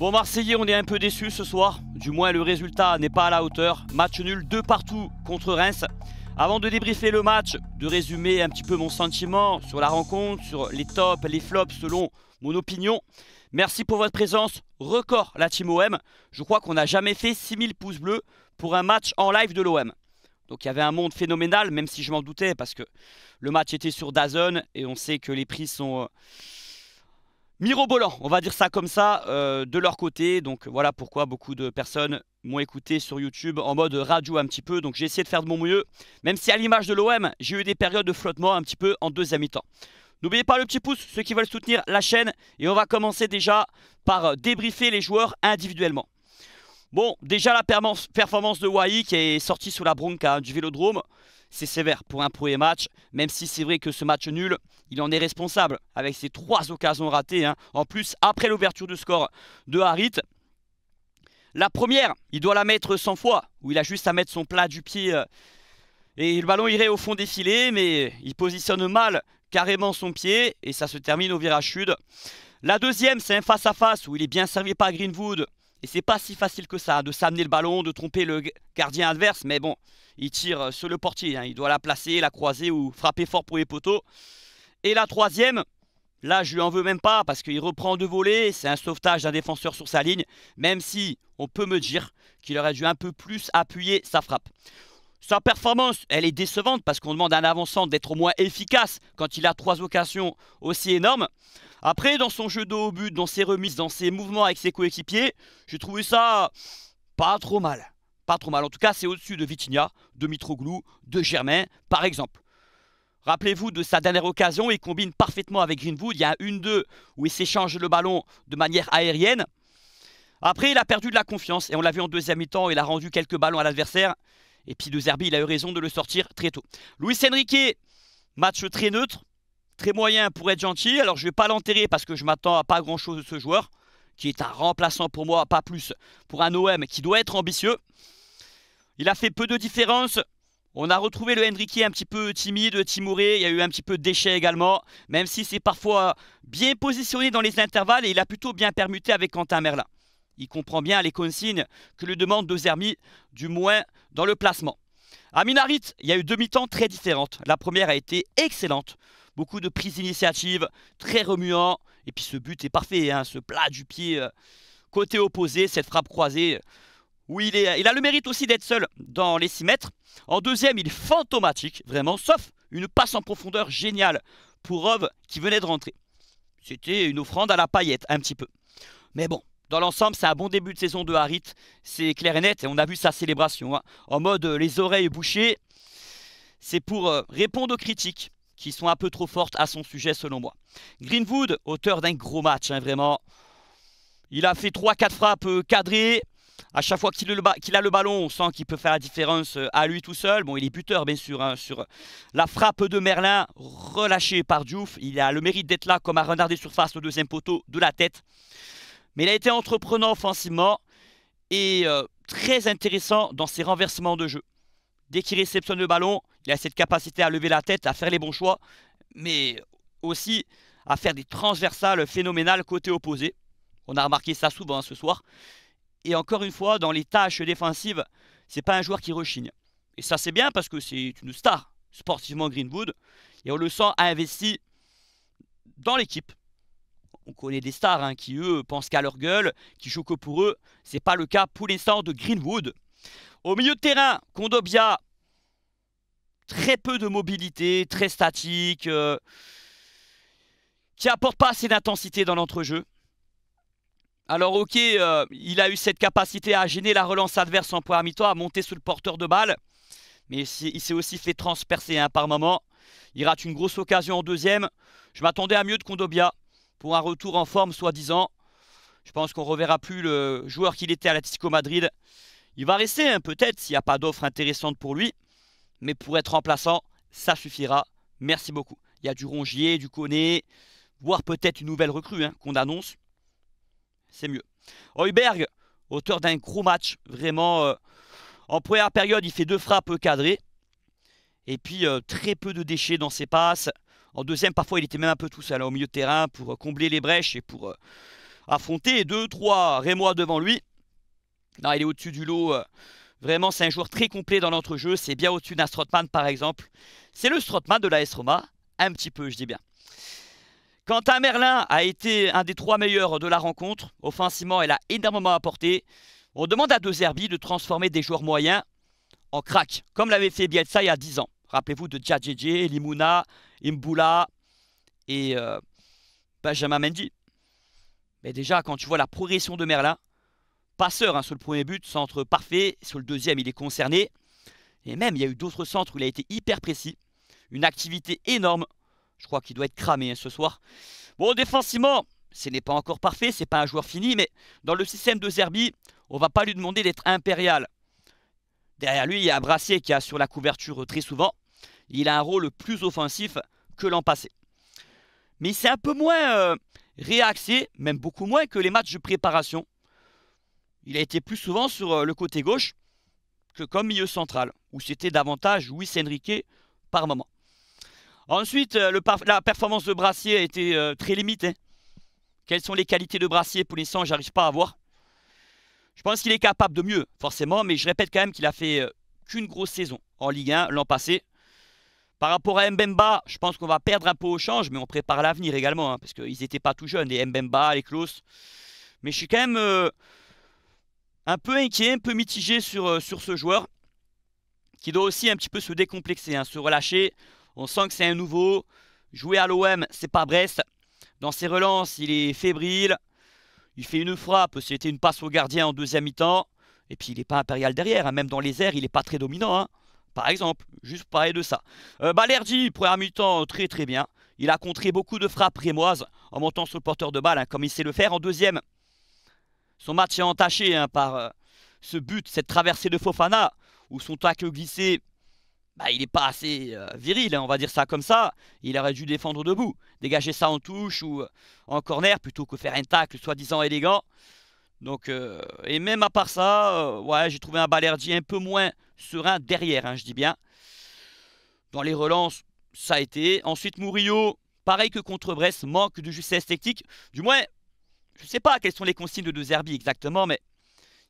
Bon Marseillais, on est un peu déçu ce soir. Du moins le résultat n'est pas à la hauteur. Match nul deux partout contre Reims. Avant de débriefer le match, de résumer un petit peu mon sentiment sur la rencontre, sur les tops, les flops selon mon opinion. Merci pour votre présence. Record la Team OM. Je crois qu'on n'a jamais fait 6000 pouces bleus pour un match en live de l'OM. Donc il y avait un monde phénoménal, même si je m'en doutais, parce que le match était sur Dazon et on sait que les prix sont... Euh, mirobolant, on va dire ça comme ça, euh, de leur côté. Donc voilà pourquoi beaucoup de personnes m'ont écouté sur YouTube en mode radio un petit peu. Donc j'ai essayé de faire de mon mieux, même si à l'image de l'OM, j'ai eu des périodes de flottement un petit peu en deuxième mi-temps. N'oubliez pas le petit pouce, ceux qui veulent soutenir la chaîne. Et on va commencer déjà par euh, débriefer les joueurs individuellement. Bon, déjà la performance de Wai qui est sortie sous la bronca hein, du Vélodrome c'est sévère pour un premier match, même si c'est vrai que ce match nul, il en est responsable avec ses trois occasions ratées. Hein. En plus, après l'ouverture de score de Harit, la première, il doit la mettre 100 fois, où il a juste à mettre son plat du pied. Euh, et le ballon irait au fond des filets, mais il positionne mal carrément son pied, et ça se termine au virage sud. La deuxième, c'est un face-à-face, -face où il est bien servi par Greenwood. Et c'est pas si facile que ça de s'amener le ballon, de tromper le gardien adverse, mais bon, il tire euh, sur le portier. Hein. Il doit la placer, la croiser ou frapper fort pour les poteaux. Et la troisième, Là, je lui en veux même pas parce qu'il reprend deux volets. C'est un sauvetage d'un défenseur sur sa ligne, même si on peut me dire qu'il aurait dû un peu plus appuyer sa frappe. Sa performance, elle est décevante parce qu'on demande à un avançant d'être au moins efficace quand il a trois occasions aussi énormes. Après, dans son jeu de haut but, dans ses remises, dans ses mouvements avec ses coéquipiers, j'ai trouvé ça pas trop mal. Pas trop mal. En tout cas, c'est au-dessus de Vitinha, de Mitroglou, de Germain, par exemple. Rappelez-vous de sa dernière occasion, il combine parfaitement avec Greenwood. Il y a une deux où il s'échange le ballon de manière aérienne. Après, il a perdu de la confiance et on l'a vu en deuxième mi-temps, il a rendu quelques ballons à l'adversaire. Et puis de Zerbi, il a eu raison de le sortir très tôt. Luis Enrique, match très neutre, très moyen pour être gentil. Alors je ne vais pas l'enterrer parce que je m'attends à pas grand-chose de ce joueur, qui est un remplaçant pour moi, pas plus, pour un OM qui doit être ambitieux. Il a fait peu de différence. On a retrouvé le Henrique un petit peu timide, timoré, il y a eu un petit peu de déchet également, même si c'est parfois bien positionné dans les intervalles et il a plutôt bien permuté avec Quentin Merlin. Il comprend bien les consignes que lui demande De Zermi, du moins dans le placement. À Minarit, il y a eu deux mi-temps très différentes. La première a été excellente. Beaucoup de prises d'initiative, très remuant. Et puis ce but est parfait, hein, ce plat du pied euh, côté opposé, cette frappe croisée où il, a le mérite aussi d'être seul dans les 6 mètres. En deuxième, il est fantomatique, vraiment, sauf une passe en profondeur géniale pour Rov, qui venait de rentrer. C'était une offrande à la paillette, un petit peu. Mais bon, dans l'ensemble, c'est un bon début de saison de Harit. C'est clair et net, et on a vu sa célébration. Hein. en mode euh, les oreilles bouchées. C'est pour euh, répondre aux critiques qui sont un peu trop fortes à son sujet, selon moi. Greenwood, auteur d'un gros match, hein, vraiment. Il a fait 3-4 frappes euh, cadrées. À chaque fois qu'il a le ballon, on sent qu'il peut faire la différence euh, à lui tout seul. Bon, il est buteur, bien sûr. Hein, sur la frappe de Merlin, relâchée par Diouf. Il a le mérite d'être là comme un renard des surfaces au deuxième poteau de la tête. Mais il a été entreprenant offensivement et euh, très intéressant dans ses renversements de jeu. Dès qu'il réceptionne le ballon, il a cette capacité à lever la tête, à faire les bons choix, mais aussi à faire des transversales phénoménales côté opposé. On a remarqué ça souvent hein, ce soir. Et encore une fois, dans les tâches défensives, c'est pas un joueur qui rechigne. Et ça, c'est bien parce que c'est une star sportivement Greenwood. Et on le sent investi dans l'équipe. On connaît des stars hein, qui, eux, pensent qu'à leur gueule, qui jouent que pour eux. C'est pas le cas pour les stars de Greenwood. Au milieu de terrain, Kondobia, très peu de mobilité, très statique, euh, qui apporte pas assez d'intensité dans l'entrejeu. Alors ok, euh, il a eu cette capacité à gêner la relance adverse en point mi à monter sous le porteur de balle. Mais il s'est aussi fait transpercer un hein, par moment. Il rate une grosse occasion en deuxième. Je m'attendais à mieux de Kondobia pour un retour en forme soi-disant. Je pense qu'on reverra plus le joueur qu'il était à Tisco Madrid. Il va rester hein, peut-être s'il n'y a pas d'offre intéressante pour lui. Mais pour être remplaçant, ça suffira. Merci beaucoup. Il y a du Rongier, du Coné, voire peut-être une nouvelle recrue hein, qu'on annonce c'est mieux. Heuberg, auteur d'un gros match, vraiment. Euh, en première période, il fait deux frappes euh, cadrées. Et puis, euh, très peu de déchets dans ses passes. En deuxième, parfois, il était même un peu tout seul hein, au milieu de terrain pour combler les brèches et pour affronter deux, trois Rémois devant lui. Non, il est au-dessus du lot. Vraiment, c'est un joueur très complet dans l'entrejeu. C'est bien au-dessus d'un Strotman, par exemple. C'est le Strotman de la S-Roma. Un petit peu, je dis bien à Merlin a été un des trois meilleurs de la rencontre. Offensivement, elle a énormément apporté. On demande à deux Zerbi de transformer des joueurs moyens en crack, comme l'avait fait Bielsa il y a 10 ans. Rappelez-vous de Djadjeje, Limouna, Imboula et euh, Benjamin Mendy. Mais déjà, quand tu vois la progression de Merlin, passeur hein, sur le premier but, centre parfait, sur le deuxième, il est concerné. Et même, il y a eu d'autres centres où il a été hyper précis. Une activité énorme. Je crois qu'il doit être cramé hein, ce soir. Bon, défensivement, ce n'est pas encore parfait, c'est pas un joueur fini, mais dans le système de Zerbi, on va pas lui demander d'être impérial. Derrière lui, il y a Brassier qui sur la couverture euh, très souvent. Il a un rôle plus offensif que l'an passé. Mais c'est un peu moins euh, réaxé, même beaucoup moins que les matchs de préparation. Il a été plus souvent sur euh, le côté gauche que comme milieu central, où c'était davantage Luis Enrique par moment. Ensuite, euh, la performance de Brassier a été euh, très limitée. Quelles sont les qualités de Brassier Pour l'instant, j'arrive pas à voir. Je pense qu'il est capable de mieux, forcément, mais je répète quand même qu'il a fait euh, qu'une grosse saison en Ligue 1 l'an passé. Par rapport à Mbemba, je pense qu'on va perdre un peu au change, mais on prépare l'avenir également, hein, parce qu'ils n'étaient pas tout jeunes, les Mbemba, les Klaus. Mais je suis quand même un peu inquiet, un peu mitigé sur, sur ce joueur, qui doit aussi un petit peu se décomplexer, hein, se relâcher. On sent que c'est un nouveau. Jouer à l'OM, c'est pas Brest. Dans ses relances, il est fébrile. Il fait une frappe, c'était une passe au gardien en deuxième mi-temps. Et puis il n'est pas impérial derrière, hein. même dans les airs, il n'est pas très dominant. Hein. Par exemple, juste parler de ça. Euh, Balerdi, première mi-temps, très très bien. Il a contré beaucoup de frappes rémoises en montant sur le porteur de balle, hein, comme il sait le faire en deuxième. Son match est entaché par euh, ce but, cette traversée de Fofana, où son tacle glissé bah, il n'est pas assez euh, viril, hein, on va dire ça comme ça. Il aurait dû défendre debout, dégager ça en touche ou euh, en corner plutôt que faire un tacle soi-disant élégant. Donc, euh, et même à part ça, ouais, j'ai trouvé un Balerdi un peu moins serein derrière, hein, je dis bien. Dans les relances, ça a été. Ensuite, Murillo, pareil que contre Brest, manque de justesse technique. Du moins, je ne sais pas quelles sont les consignes de De Zerbi exactement, mais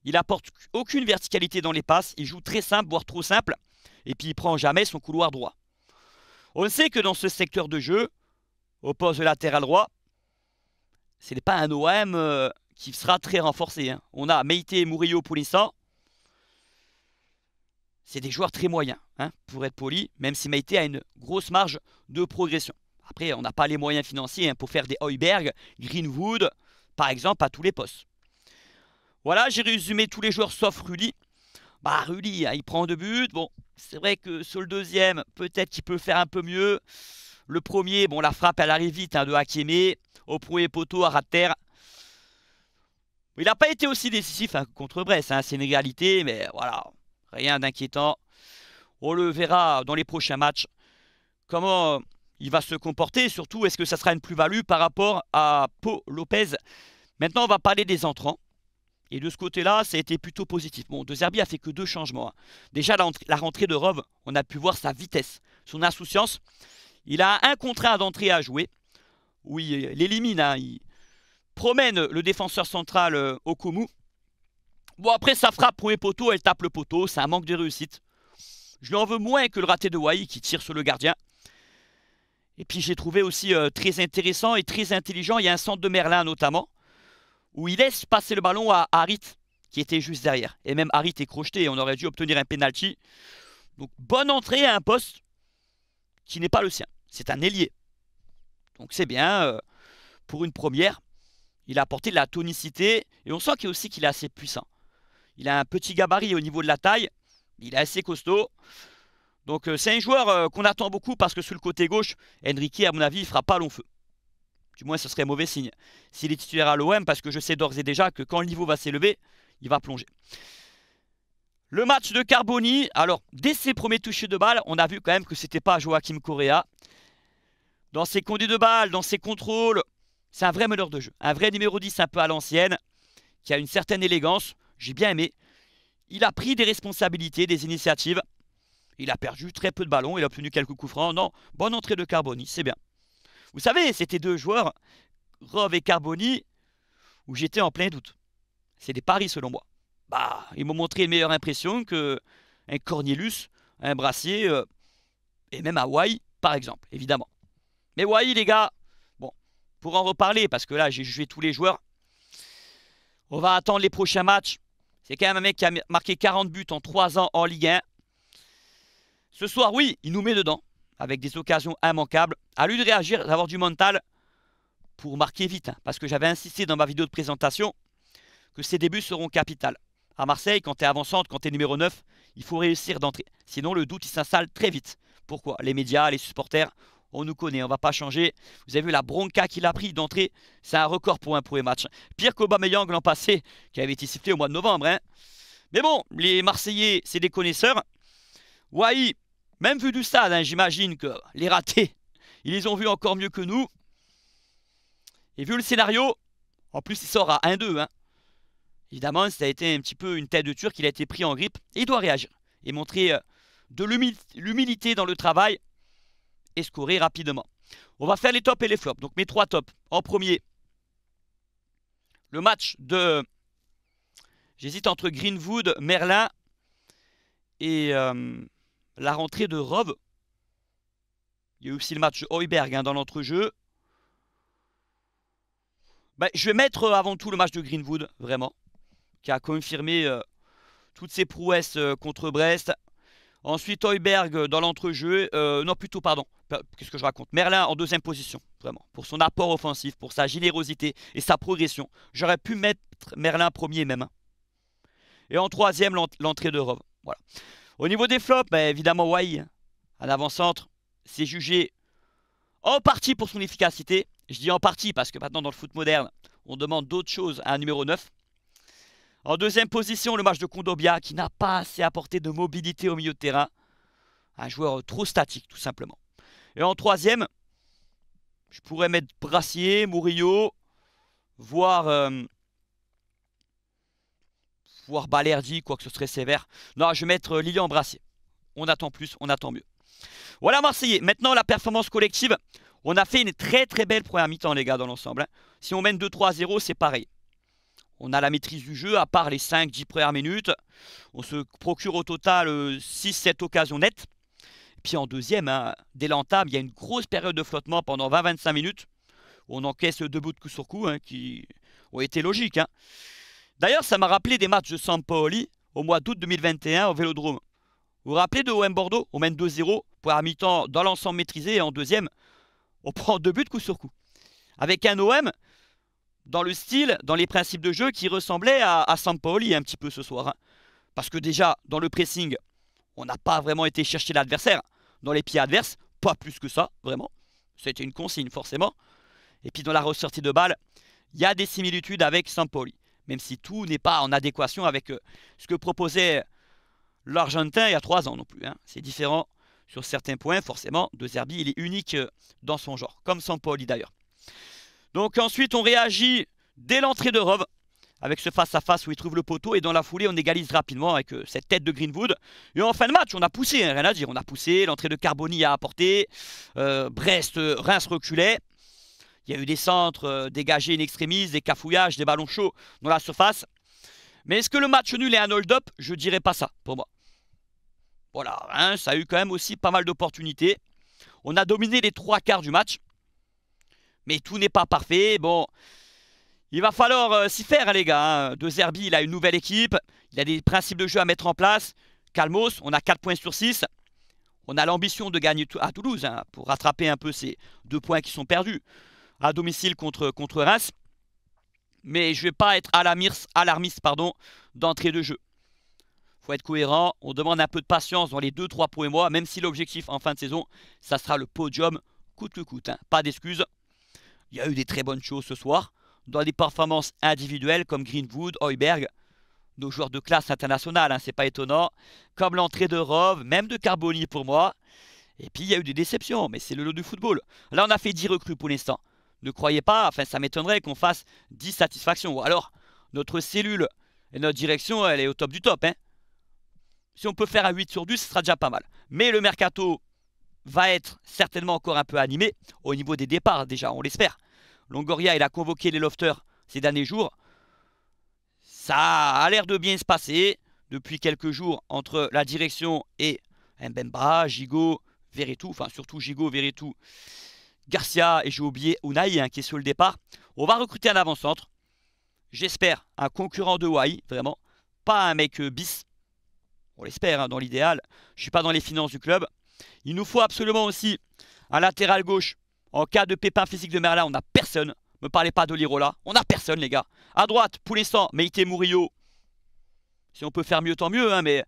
il apporte aucune verticalité dans les passes. Il joue très simple, voire trop simple et puis il prend jamais son couloir droit. On sait que dans ce secteur de jeu, au poste de latéral droit, ce n'est pas un OM euh, qui sera très renforcé. Hein. On a Meite et Murillo pour l'instant. C'est des joueurs très moyens, hein, pour être poli, même si Meite a une grosse marge de progression. Après, on n'a pas les moyens financiers hein, pour faire des Heuberg, Greenwood, par exemple, à tous les postes. Voilà, j'ai résumé tous les joueurs sauf Rulli. Bah, Rulli, il prend deux buts. Bon, c'est vrai que sur le deuxième, peut-être qu'il peut faire un peu mieux. Le premier, bon, la frappe, elle arrive vite hein, de Hakimi Au premier poteau, à ras Il n'a pas été aussi décisif hein, contre Brest. Hein, c'est une égalité, mais voilà. Rien d'inquiétant. On le verra dans les prochains matchs. Comment euh, il va se comporter. Surtout, est-ce que ça sera une plus-value par rapport à Pau Lopez Maintenant, on va parler des entrants. Et de ce côté-là, ça a été plutôt positif. Bon, De Zerbi a fait que deux changements. Hein. Déjà, la rentrée de Rove, on a pu voir sa vitesse, son insouciance. Il a un contrat d'entrée à jouer, Oui, il l'élimine. Hein, il promène le défenseur central au euh, Komu. Bon, après, ça frappe, les poteau, elle tape le poteau. C'est un manque de réussite. Je lui en veux moins que le raté de Waï qui tire sur le gardien. Et puis, j'ai trouvé aussi euh, très intéressant et très intelligent. Il y a un centre de Merlin, notamment où il laisse passer le ballon à Harit qui était juste derrière. Et même Harit est crocheté et on aurait dû obtenir un penalty. Donc bonne entrée à un poste qui n'est pas le sien. C'est un ailier. Donc c'est bien euh, pour une première. Il a apporté de la tonicité et on sent qu'il aussi qu'il est assez puissant. Il a un petit gabarit au niveau de la taille. Il est assez costaud. Donc euh, c'est un joueur euh, qu'on attend beaucoup parce que sur le côté gauche, Enrique à mon avis il fera pas long feu. Du moins, ce serait mauvais signe s'il est titulaire à l'OM, parce que je sais d'ores et déjà que quand le niveau va s'élever, il va plonger. Le match de Carboni, alors dès ses premiers touchés de balle, on a vu quand même que c'était pas Joachim Correa. Dans ses condés de balle, dans ses contrôles, c'est un vrai meneur de jeu. Un vrai numéro 10 un peu à l'ancienne, qui a une certaine élégance. J'ai bien aimé. Il a pris des responsabilités, des initiatives. Il a perdu très peu de ballons, il a obtenu quelques coups francs. Non, bonne entrée de Carboni, c'est bien. Vous savez, c'était deux joueurs, Rov et Carboni, où j'étais en plein doute. C'est des paris selon moi. Bah, ils m'ont montré une meilleure impression que un Cornelius, un Brassier, euh, et même Wai, par exemple, évidemment. Mais Wai, les gars, bon, pour en reparler, parce que là, j'ai joué tous les joueurs. On va attendre les prochains matchs. C'est quand même un mec qui a marqué 40 buts en 3 ans en Ligue 1. Ce soir, oui, il nous met dedans avec des occasions immanquables. À lui de réagir, d'avoir du mental pour marquer vite, hein, parce que j'avais insisté dans ma vidéo de présentation que ses débuts seront capitales. À Marseille, quand tu es avançante, quand tu es numéro 9, il faut réussir d'entrer. Sinon, le doute, il s'installe très vite. Pourquoi Les médias, les supporters, on nous connaît, on ne va pas changer. Vous avez vu la bronca qu'il a pris d'entrée, c'est un record pour un premier match. Pire qu'Obameyang l'an passé, qui avait été sifflé au mois de novembre. Hein. Mais bon, les Marseillais, c'est des connaisseurs. Waï. Même vu du stade, hein, j'imagine que les ratés, ils les ont vus encore mieux que nous. Et vu le scénario, en plus il sort à 1-2. Hein. Évidemment, ça a été un petit peu une tête de turc, il a été pris en grippe. Et il doit réagir et montrer euh, de l'humilité dans le travail et scorer rapidement. On va faire les tops et les flops. Donc mes trois tops. En premier, le match de... J'hésite entre Greenwood, Merlin et... Euh, la rentrée de Rove. Il y a aussi le match Heuberg hein, dans l'entrejeu. Bah, je vais mettre euh, avant tout le match de Greenwood, vraiment, qui a confirmé euh, toutes ses prouesses euh, contre Brest. Ensuite, Heuberg dans l'entrejeu. non, plutôt, pardon. Qu'est-ce que je raconte Merlin en deuxième position, vraiment, pour son apport offensif, pour sa générosité et sa progression. J'aurais pu mettre Merlin premier même. Hein. Et en troisième, l'entrée de Rove. Voilà. Au niveau des flops, bah, évidemment, Wai, à avant-centre, s'est jugé en partie pour son efficacité. Je dis en partie parce que maintenant, dans le foot moderne, on demande d'autres choses à un numéro 9. En deuxième position, le match de Kondobia qui n'a pas assez apporté de mobilité au milieu de terrain. Un joueur trop statique, tout simplement. Et en troisième, je pourrais mettre Brassier, Murillo, voire euh, voire Balerdi, quoi que ce serait sévère. Non, je vais mettre euh, Lilian Brassier. On attend plus, on attend mieux. Voilà Marseillais. Maintenant, la performance collective. On a fait une très très belle première mi-temps, les gars, dans l'ensemble. Hein. Si on mène 2-3-0, c'est pareil. On a la maîtrise du jeu, à part les 5-10 premières minutes. On se procure au total 6-7 euh, occasions nettes. Puis en deuxième, hein, dès l'entame, il y a une grosse période de flottement pendant 20-25 minutes. on encaisse deux bouts de coup sur coup hein, qui ont été logiques. D'ailleurs, ça m'a rappelé des matchs de Sampaoli au mois d'août 2021 au Vélodrome. Vous vous rappelez de OM Bordeaux On mène 2-0, pour à mi-temps dans l'ensemble maîtrisé et en deuxième, on prend deux buts coup sur coup. Avec un OM dans le style, dans les principes de jeu qui ressemblait à, à Sampaoli un petit peu ce soir. Hein. Parce que déjà, dans le pressing, on n'a pas vraiment été chercher l'adversaire. Dans les pieds adverses, pas plus que ça, vraiment. C'était une consigne, forcément. Et puis dans la ressortie de balle, il y a des similitudes avec Sampoli même si tout n'est pas en adéquation avec euh, ce que proposait l'Argentin il y a trois ans non plus. Hein. C'est différent sur certains points, forcément. De Zerbi, il est unique euh, dans son genre, comme Sampoli d'ailleurs. Donc ensuite, on réagit dès l'entrée de Rove avec ce face-à-face où il trouve le poteau. Et dans la foulée, on égalise rapidement avec euh, cette tête de Greenwood. Et en fin de match, on a poussé, hein, rien à dire. On a poussé, l'entrée de Carboni a apporté. Brest, Reims reculait. Il y a eu des centres euh, dégagés in extremis, des cafouillages, des ballons chauds dans la surface. Mais est-ce que le match nul est un hold-up Je ne dirais pas ça, pour moi. Voilà, hein, ça a eu quand même aussi pas mal d'opportunités. On a dominé les trois quarts du match. Mais tout n'est pas parfait. Bon, il va falloir euh, s'y faire, les gars. Hein. De Zerbi, il a une nouvelle équipe. Il a des principes de jeu à mettre en place. Calmos, on a 4 points sur 6. On a l'ambition de gagner à Toulouse hein, pour rattraper un peu ces deux points qui sont perdus à domicile contre, contre Reims. Mais je ne vais pas être alarmiste, pardon, d'entrée de jeu. Il faut être cohérent. On demande un peu de patience dans les 2-3 et mois, même si l'objectif en fin de saison, ça sera le podium coûte que coûte. Hein. Pas d'excuses. Il y a eu des très bonnes choses ce soir. Dans des performances individuelles comme Greenwood, Heuberg, nos joueurs de classe internationale, hein, c'est pas étonnant. Comme l'entrée de Rove, même de Carboni pour moi. Et puis il y a eu des déceptions, mais c'est le lot du football. Là on a fait 10 recrues pour l'instant ne croyez pas, enfin ça m'étonnerait qu'on fasse 10 satisfactions. Alors, notre cellule et notre direction, elle est au top du top. Hein. Si on peut faire à 8 sur 10, ce sera déjà pas mal. Mais le mercato va être certainement encore un peu animé au niveau des départs déjà, on l'espère. Longoria, il a convoqué les lofters ces derniers jours. Ça a l'air de bien se passer depuis quelques jours entre la direction et Mbemba, Gigot, Veretout, enfin surtout Gigot, Veretout Garcia et j'ai oublié Unai hein, qui est sur le départ. On va recruter un avant-centre. J'espère un concurrent de Wai, vraiment. Pas un mec euh, bis. On l'espère hein, dans l'idéal. Je ne suis pas dans les finances du club. Il nous faut absolument aussi un latéral gauche. En cas de pépin physique de Merlin on n'a personne. Me parlez pas de Lirola. On n'a personne, les gars. À droite, poulet l'instant, Meite Murillo. Si on peut faire mieux, tant mieux. Hein, mais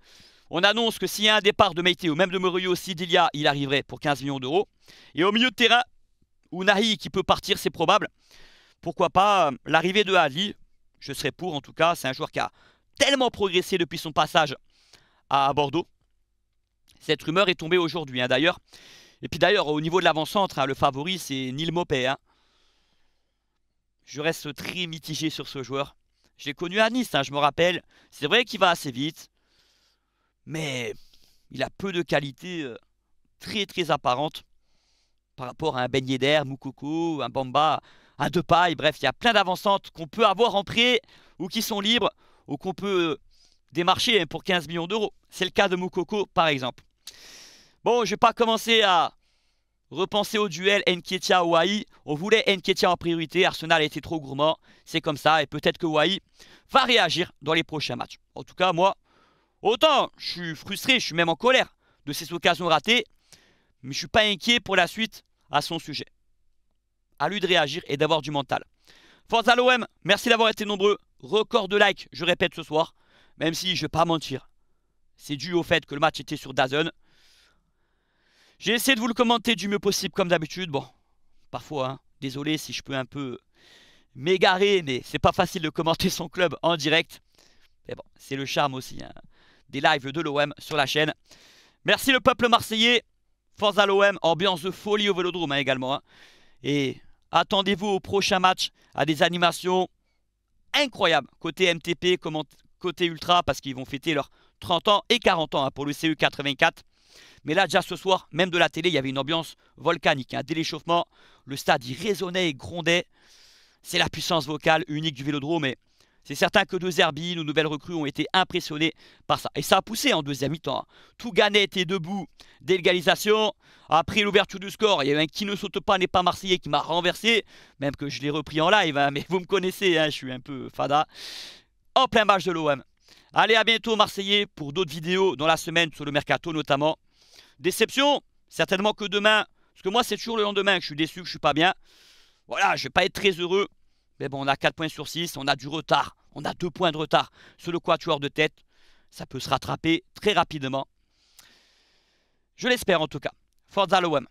on annonce que s'il y a un départ de Meite ou même de Murillo, si Dilia, il arriverait pour 15 millions d'euros. Et au milieu de terrain, Unahi qui peut partir, c'est probable. Pourquoi pas euh, l'arrivée de Ali Je serais pour en tout cas. C'est un joueur qui a tellement progressé depuis son passage à Bordeaux. Cette rumeur est tombée aujourd'hui hein, d'ailleurs. Et puis d'ailleurs, au niveau de l'avant-centre, hein, le favori c'est Neil Mopé. Hein. Je reste très mitigé sur ce joueur. Je l'ai connu à Nice, je me rappelle. C'est vrai qu'il va assez vite. Mais il a peu de qualités euh, très très apparentes par rapport à un beignet d'air, Moukoko, un Bamba, un Depay. Bref, il y a plein d'avancantes qu'on peut avoir en prêt ou qui sont libres ou qu'on peut euh, démarcher pour 15 millions d'euros. C'est le cas de Moukoko, par exemple. Bon, je ne vais pas commencer à repenser au duel Nketia Wai. On voulait Nketia en priorité. Arsenal était trop gourmand. C'est comme ça. Et peut-être que Wai va réagir dans les prochains matchs. En tout cas, moi, autant je suis frustré, je suis même en colère de ces occasions ratées. Mais je ne suis pas inquiet pour la suite à son sujet. À lui de réagir et d'avoir du mental. à l'OM, merci d'avoir été nombreux. Record de likes, je répète ce soir. Même si je vais pas mentir, c'est dû au fait que le match était sur Dazen. J'ai essayé de vous le commenter du mieux possible comme d'habitude. Bon, parfois, hein. désolé si je peux un peu m'égarer, mais c'est pas facile de commenter son club en direct. Mais bon, c'est le charme aussi hein, des lives de l'OM sur la chaîne. Merci le peuple marseillais. Force à l'OM, ambiance de folie au Vélodrome hein, également. Hein. Et attendez-vous au prochain match à des animations incroyables côté MTP, côté Ultra, parce qu'ils vont fêter leurs 30 ans et 40 ans hein, pour le CE84. Mais là, déjà ce soir, même de la télé, il y avait une ambiance volcanique. Dès l'échauffement, le stade, il résonnait et grondait. C'est la puissance vocale unique du Vélodrome. Et c'est certain que deux Zerbi, nos nouvelles recrues, ont été impressionnés par ça. Et ça a poussé en deuxième mi-temps. Hein. Tout Gannet était debout d'égalisation. Après l'ouverture du score, il y a eu un qui ne saute pas n'est pas marseillais qui m'a renversé. Même que je l'ai repris en live, hein, mais vous me connaissez, hein, je suis un peu fada. En plein match de l'OM. Allez, à bientôt Marseillais pour d'autres vidéos dans la semaine sur le mercato notamment. Déception, certainement que demain, parce que moi c'est toujours le lendemain que je suis déçu, que je ne suis pas bien. Voilà, je vais pas être très heureux mais bon, on a 4 points sur 6, on a du retard, on a 2 points de retard sur le quatuor de tête. Ça peut se rattraper très rapidement. Je l'espère en tout cas. Forza Lowem.